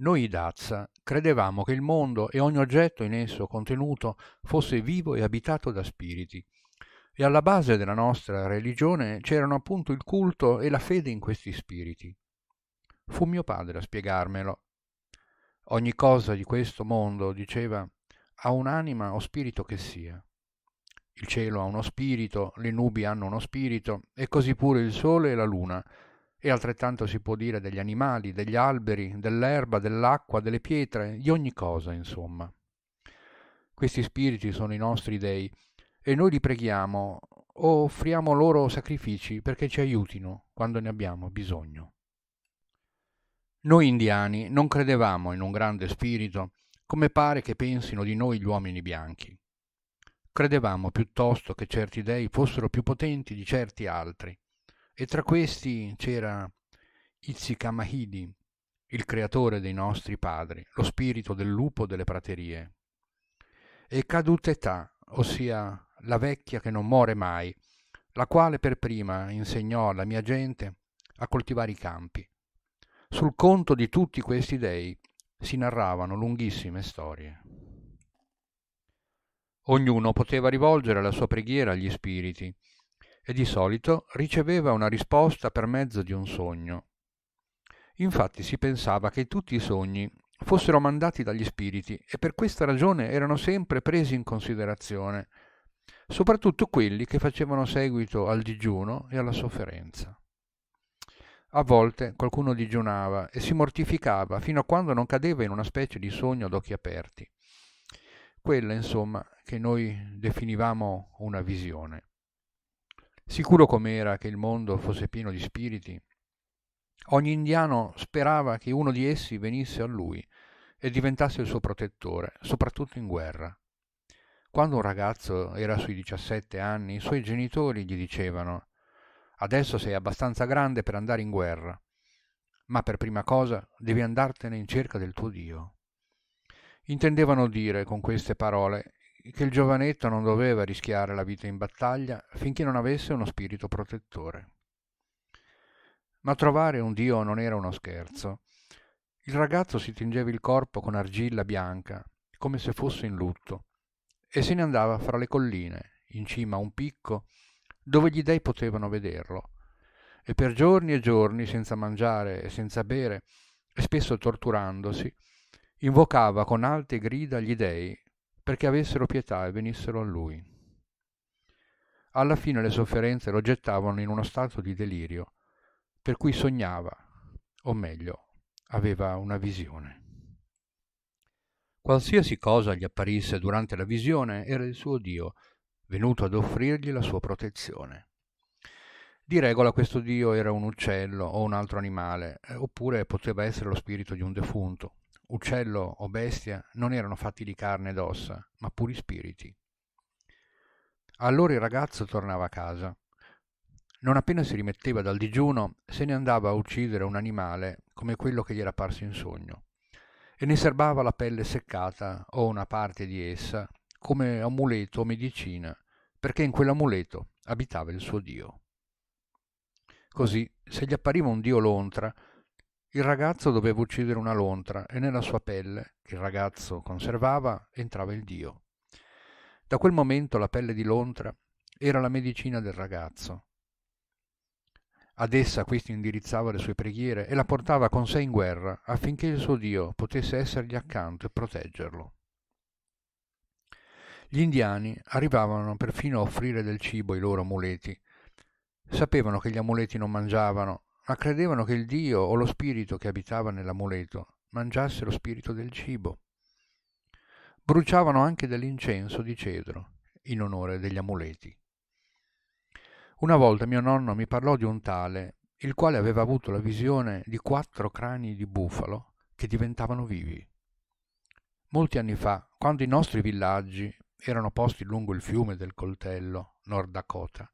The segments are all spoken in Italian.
Noi Dazza credevamo che il mondo e ogni oggetto in esso contenuto fosse vivo e abitato da spiriti. E alla base della nostra religione c'erano appunto il culto e la fede in questi spiriti. Fu mio padre a spiegarmelo. Ogni cosa di questo mondo, diceva, ha un'anima o spirito che sia. Il cielo ha uno spirito, le nubi hanno uno spirito, e così pure il sole e la luna, e altrettanto si può dire degli animali, degli alberi, dell'erba, dell'acqua, delle pietre, di ogni cosa, insomma. Questi spiriti sono i nostri dei e noi li preghiamo o offriamo loro sacrifici perché ci aiutino quando ne abbiamo bisogno. Noi indiani non credevamo in un grande spirito come pare che pensino di noi gli uomini bianchi. Credevamo piuttosto che certi dei fossero più potenti di certi altri e tra questi c'era Izzikamahidi, il creatore dei nostri padri, lo spirito del lupo delle praterie, e Cadutetà, ossia la vecchia che non muore mai, la quale per prima insegnò alla mia gente a coltivare i campi. Sul conto di tutti questi dei si narravano lunghissime storie. Ognuno poteva rivolgere la sua preghiera agli spiriti, e di solito riceveva una risposta per mezzo di un sogno. Infatti si pensava che tutti i sogni fossero mandati dagli spiriti e per questa ragione erano sempre presi in considerazione, soprattutto quelli che facevano seguito al digiuno e alla sofferenza. A volte qualcuno digiunava e si mortificava fino a quando non cadeva in una specie di sogno ad occhi aperti, quella insomma che noi definivamo una visione. Sicuro com'era che il mondo fosse pieno di spiriti, ogni indiano sperava che uno di essi venisse a lui e diventasse il suo protettore, soprattutto in guerra. Quando un ragazzo era sui 17 anni, i suoi genitori gli dicevano Adesso sei abbastanza grande per andare in guerra, ma per prima cosa devi andartene in cerca del tuo Dio. Intendevano dire con queste parole che il giovanetto non doveva rischiare la vita in battaglia finché non avesse uno spirito protettore. Ma trovare un dio non era uno scherzo. Il ragazzo si tingeva il corpo con argilla bianca, come se fosse in lutto, e se ne andava fra le colline, in cima a un picco, dove gli dei potevano vederlo. E per giorni e giorni, senza mangiare e senza bere, e spesso torturandosi, invocava con alte grida gli dei perché avessero pietà e venissero a lui. Alla fine le sofferenze lo gettavano in uno stato di delirio, per cui sognava, o meglio, aveva una visione. Qualsiasi cosa gli apparisse durante la visione era il suo Dio, venuto ad offrirgli la sua protezione. Di regola questo Dio era un uccello o un altro animale, eh, oppure poteva essere lo spirito di un defunto uccello o bestia non erano fatti di carne ed ossa, ma puri spiriti. Allora il ragazzo tornava a casa. Non appena si rimetteva dal digiuno, se ne andava a uccidere un animale come quello che gli era parso in sogno, e ne serbava la pelle seccata o una parte di essa come amuleto o medicina, perché in quell'amuleto abitava il suo dio. Così, se gli appariva un dio lontra, il ragazzo doveva uccidere una lontra e nella sua pelle, che il ragazzo conservava, entrava il Dio. Da quel momento la pelle di lontra era la medicina del ragazzo. Ad essa questo indirizzava le sue preghiere e la portava con sé in guerra affinché il suo Dio potesse essergli accanto e proteggerlo. Gli indiani arrivavano perfino a offrire del cibo ai loro amuleti. Sapevano che gli amuleti non mangiavano ma credevano che il Dio o lo spirito che abitava nell'amuleto mangiasse lo spirito del cibo. Bruciavano anche dell'incenso di cedro in onore degli amuleti. Una volta mio nonno mi parlò di un tale, il quale aveva avuto la visione di quattro crani di bufalo che diventavano vivi. Molti anni fa, quando i nostri villaggi erano posti lungo il fiume del Coltello, Nord Dakota,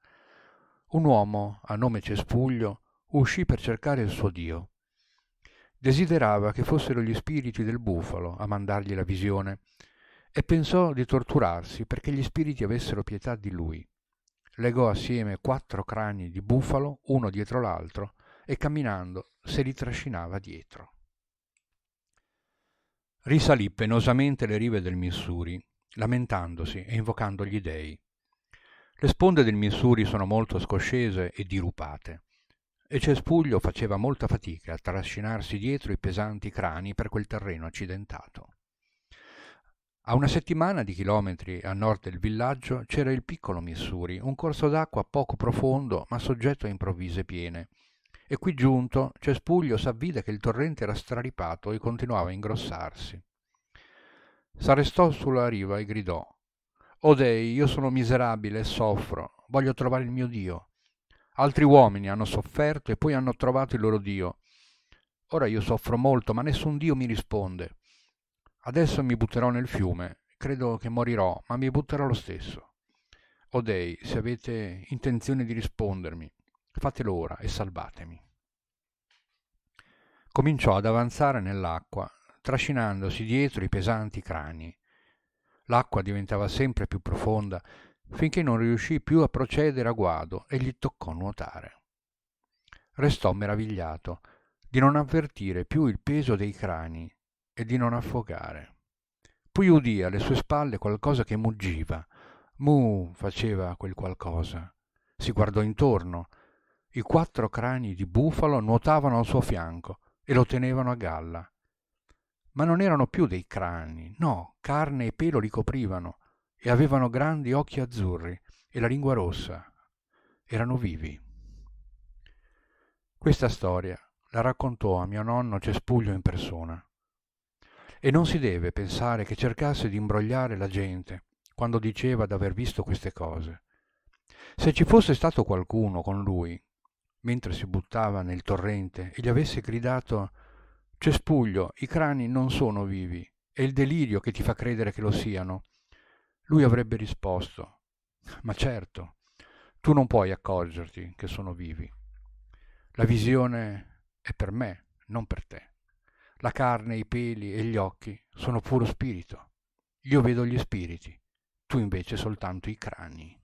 un uomo a nome Cespuglio uscì per cercare il suo Dio. Desiderava che fossero gli spiriti del bufalo a mandargli la visione e pensò di torturarsi perché gli spiriti avessero pietà di lui. Legò assieme quattro crani di bufalo, uno dietro l'altro, e camminando se li trascinava dietro. Risalì penosamente le rive del Missouri, lamentandosi e invocando gli dei. Le sponde del Missouri sono molto scoscese e dirupate e Cespuglio faceva molta fatica a trascinarsi dietro i pesanti crani per quel terreno accidentato. A una settimana di chilometri a nord del villaggio c'era il piccolo Missouri, un corso d'acqua poco profondo ma soggetto a improvvise piene. E qui giunto, Cespuglio s'avvide che il torrente era straripato e continuava a ingrossarsi. S'arrestò sulla riva e gridò: Dei, io sono miserabile e soffro, voglio trovare il mio Dio. Altri uomini hanno sofferto e poi hanno trovato il loro Dio. Ora io soffro molto, ma nessun Dio mi risponde. Adesso mi butterò nel fiume, credo che morirò, ma mi butterò lo stesso. O dei, se avete intenzione di rispondermi, fatelo ora e salvatemi. Cominciò ad avanzare nell'acqua, trascinandosi dietro i pesanti crani. L'acqua diventava sempre più profonda finché non riuscì più a procedere a guado e gli toccò nuotare. Restò meravigliato di non avvertire più il peso dei crani e di non affogare. Poi udì alle sue spalle qualcosa che muggiva. Mu faceva quel qualcosa. Si guardò intorno. I quattro crani di bufalo nuotavano al suo fianco e lo tenevano a galla. Ma non erano più dei crani, no, carne e pelo li coprivano e avevano grandi occhi azzurri e la lingua rossa. Erano vivi. Questa storia la raccontò a mio nonno Cespuglio in persona. E non si deve pensare che cercasse di imbrogliare la gente quando diceva d'aver visto queste cose. Se ci fosse stato qualcuno con lui, mentre si buttava nel torrente, e gli avesse gridato Cespuglio, i crani non sono vivi, è il delirio che ti fa credere che lo siano, lui avrebbe risposto, ma certo, tu non puoi accorgerti che sono vivi. La visione è per me, non per te. La carne, i peli e gli occhi sono puro spirito. Io vedo gli spiriti, tu invece soltanto i crani.